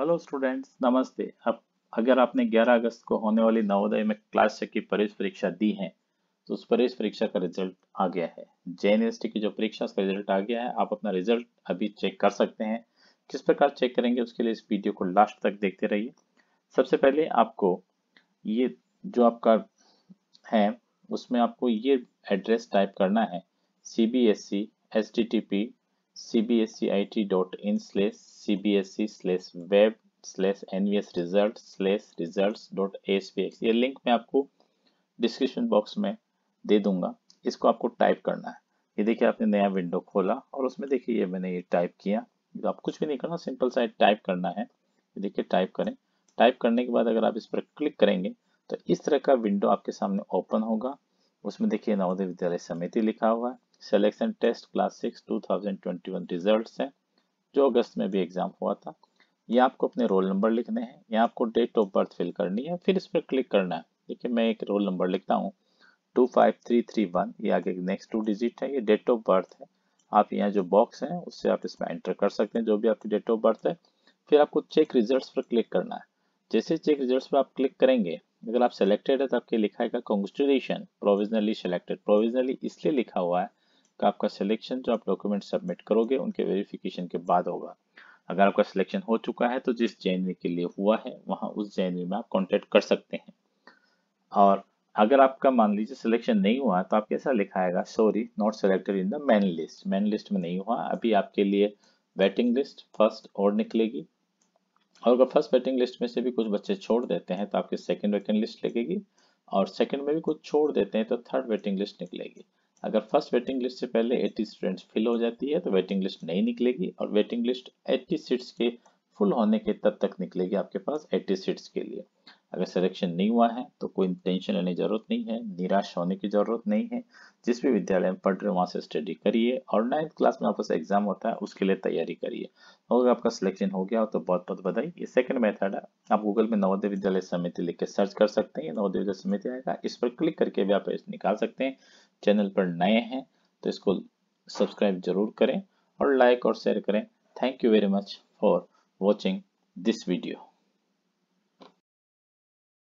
hello students नमस्ते अब अगर आपने 11 अगस्त को होने वाली नवोदय में क्लास छः की प्रवेश परीक्षा दी है तो उस प्रवेश परीक्षा का रिजल्ट आ गया है जे की जो परीक्षा उसका रिजल्ट आ गया है आप अपना रिजल्ट अभी चेक कर सकते हैं किस प्रकार चेक करेंगे उसके लिए इस वीडियो को लास्ट तक देखते रहिए सबसे पहले आपको ये जो आपका है उसमें आपको ये एड्रेस टाइप करना है C B S C S T T P cbscit.in slash cbsc slash web slash nvs results slash result dot result dot S P X ये लिंक मैं आपको डिस्क्रिप्शन बॉक्स में दे दूंगा इसको आपको टाइप करना है ये देखिए आपने नया विंडो खोला और उसमें देखिए ये मैंने ये टाइप किया तो आप कुछ भी नहीं करना सिंपल सा टाइप करना है ये देखिए टाइप करें टाइप करने के बाद अगर आप इस पर क्लिक करेंगे तो इस तरह का विंडो आपके सामने ओपन होगा उसमें देखिए नवोदय विद्यालय समिति लिखा हुआ है selection test class six 2021 results है जो अगस्त में भी एग्जाम हुआ था ये आपको अपने रोल नंबर लिखने हैं या आपको डेट ऑफ बर्थ फिल करनी है फिर इस पर क्लिक करना है देखिए मैं एक रोल नंबर लिखता हूँ two five three three one ये आगे नेक्स्ट टू डिजिट है ये डेट ऑफ बर्थ है आप यहाँ जो बॉक्स है उससे आप इसमें एंटर कर सकते हैं जो भी आपकी डेट ऑफ बर्थ है फिर आपको चेक रिजल्ट पर क्लिक करना है जैसे चेक रिजल्ट पर आप क्लिक करेंगे अगर आप सेलेक्टेड है तो आपके लिखा है कॉन्स्टिट्यूशन प्रोविजनली सेलेक्टेड प्रोविजनली इसलिए लिखा हुआ है का आपका सिलेक्शन जो आप डॉक्यूमेंट सबमिट करोगे उनके वेरिफिकेशन के बाद होगा अगर आपका सिलेक्शन हो चुका है तो जिस जे के लिए हुआ है वहाँ उस जे में आप कॉन्टेक्ट कर सकते हैं और अगर आपका मान लीजिए सिलेक्शन नहीं हुआ तो आप कैसा लिखाएगा sorry not selected in the main list main list में नहीं हुआ अभी आपके लिए वेटिंग लिस्ट फर्स्ट और निकलेगी और अगर फर्स्ट वेटिंग लिस्ट में से भी कुछ बच्चे छोड़ देते हैं तो आपके सेकेंड वेटिंग लिस्ट लगेगी और सेकेंड में भी कुछ छोड़ देते हैं तो थर्ड वेटिंग लिस्ट निकलेगी अगर फर्स्ट वेटिंग लिस्ट से पहले 80 स्टूडेंट्स फिल हो जाती है तो वेटिंग लिस्ट नहीं निकलेगी और वेटिंग लिस्ट 80 सीट्स के फुल होने के तब तक निकलेगी आपके पास 80 सीट्स के लिए अगर सिलेक्शन नहीं हुआ है तो कोई टेंशन लेने जरूरत नहीं है निराश होने की जरूरत नहीं है जिस भी विद्यालय में पढ़ रहे हो वहाँ से स्टडी करिए और नाइन्थ क्लास में आपका एग्जाम होता है उसके लिए तैयारी करिए अगर आपका सिलेक्शन हो गया हो तो बहुत बहुत बधाई ये सेकंड मेथड है आप गूगल में नवोदय विद्यालय समिति लिख के सर्च कर सकते हैं नवोदय विद्यालय समिति आएगा इस पर क्लिक करके भी आप निकाल सकते हैं चैनल पर नए हैं तो इसको सब्सक्राइब जरूर करें और लाइक और शेयर करें thank you very much for watching this video